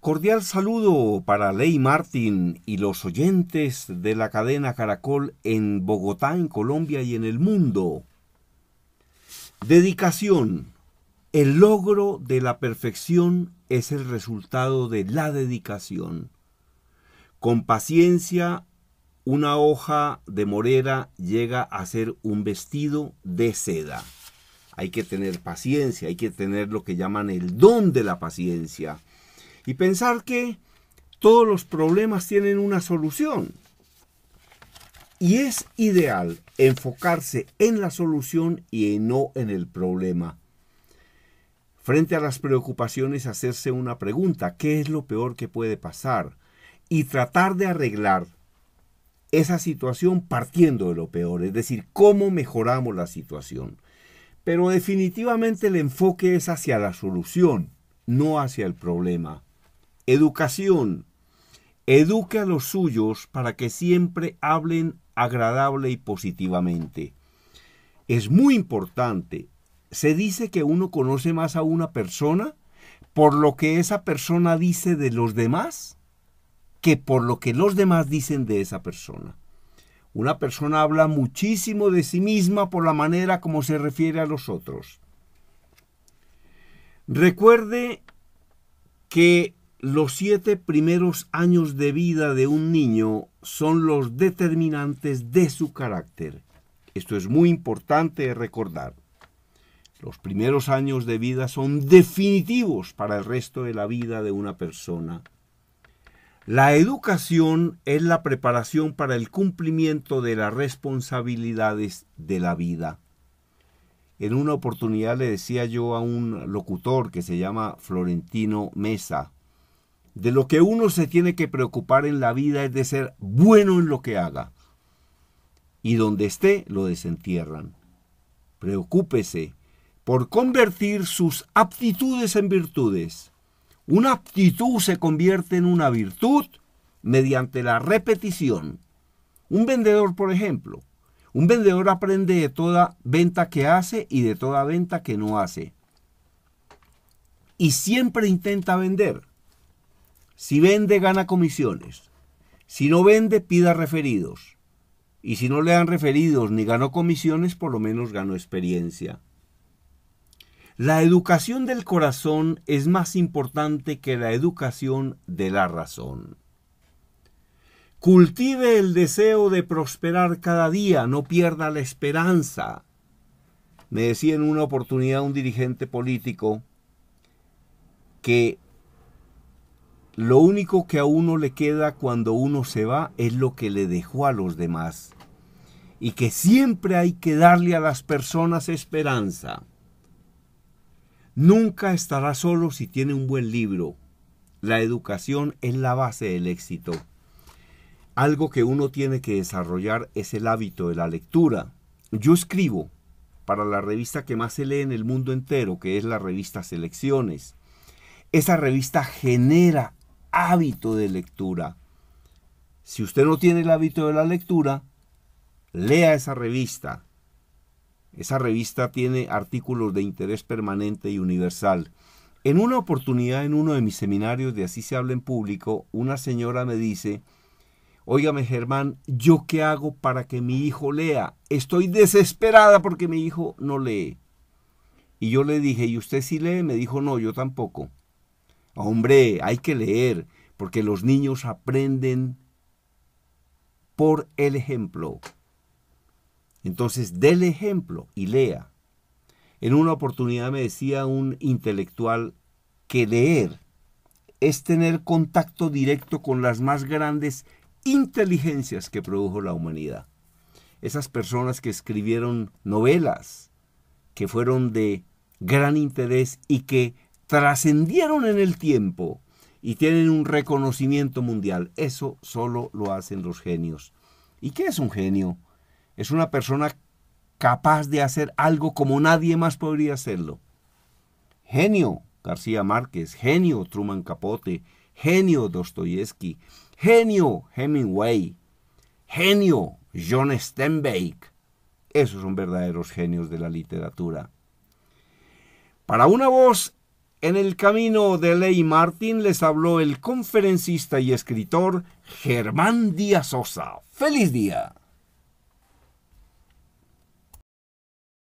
Cordial saludo para Ley Martin y los oyentes de la cadena Caracol en Bogotá, en Colombia y en el mundo. Dedicación. El logro de la perfección es el resultado de la dedicación. Con paciencia, una hoja de morera llega a ser un vestido de seda. Hay que tener paciencia, hay que tener lo que llaman el don de la paciencia y pensar que todos los problemas tienen una solución. Y es ideal enfocarse en la solución y no en el problema. Frente a las preocupaciones, hacerse una pregunta, ¿qué es lo peor que puede pasar? Y tratar de arreglar esa situación partiendo de lo peor, es decir, cómo mejoramos la situación. Pero definitivamente el enfoque es hacia la solución, no hacia el problema. Educación. Eduque a los suyos para que siempre hablen agradable y positivamente. Es muy importante. Se dice que uno conoce más a una persona por lo que esa persona dice de los demás que por lo que los demás dicen de esa persona. Una persona habla muchísimo de sí misma por la manera como se refiere a los otros. Recuerde que los siete primeros años de vida de un niño son los determinantes de su carácter. Esto es muy importante recordar. Los primeros años de vida son definitivos para el resto de la vida de una persona. La educación es la preparación para el cumplimiento de las responsabilidades de la vida. En una oportunidad le decía yo a un locutor que se llama Florentino Mesa, de lo que uno se tiene que preocupar en la vida es de ser bueno en lo que haga. Y donde esté, lo desentierran. Preocúpese por convertir sus aptitudes en virtudes. Una aptitud se convierte en una virtud mediante la repetición. Un vendedor, por ejemplo. Un vendedor aprende de toda venta que hace y de toda venta que no hace. Y siempre intenta vender. Si vende, gana comisiones. Si no vende, pida referidos. Y si no le dan referidos ni ganó comisiones, por lo menos ganó experiencia. La educación del corazón es más importante que la educación de la razón. Cultive el deseo de prosperar cada día, no pierda la esperanza. Me decía en una oportunidad un dirigente político que lo único que a uno le queda cuando uno se va es lo que le dejó a los demás. Y que siempre hay que darle a las personas esperanza. Nunca estará solo si tiene un buen libro. La educación es la base del éxito. Algo que uno tiene que desarrollar es el hábito de la lectura. Yo escribo para la revista que más se lee en el mundo entero, que es la revista Selecciones. Esa revista genera hábito de lectura. Si usted no tiene el hábito de la lectura, lea esa revista. Esa revista tiene artículos de interés permanente y universal. En una oportunidad en uno de mis seminarios de Así se habla en público, una señora me dice, Óigame Germán, ¿yo qué hago para que mi hijo lea? Estoy desesperada porque mi hijo no lee. Y yo le dije, ¿y usted sí lee? Me dijo, no, yo tampoco. Hombre, hay que leer, porque los niños aprenden por el ejemplo. Entonces, del ejemplo y lea. En una oportunidad me decía un intelectual que leer es tener contacto directo con las más grandes inteligencias que produjo la humanidad. Esas personas que escribieron novelas, que fueron de gran interés y que trascendieron en el tiempo y tienen un reconocimiento mundial. Eso solo lo hacen los genios. ¿Y qué es un genio? Es una persona capaz de hacer algo como nadie más podría hacerlo. Genio García Márquez, genio Truman Capote, genio Dostoyevsky, genio Hemingway, genio John Steinbeck. Esos son verdaderos genios de la literatura. Para una voz en el camino de Ley Martín les habló el conferencista y escritor Germán Díaz Sosa. ¡Feliz día!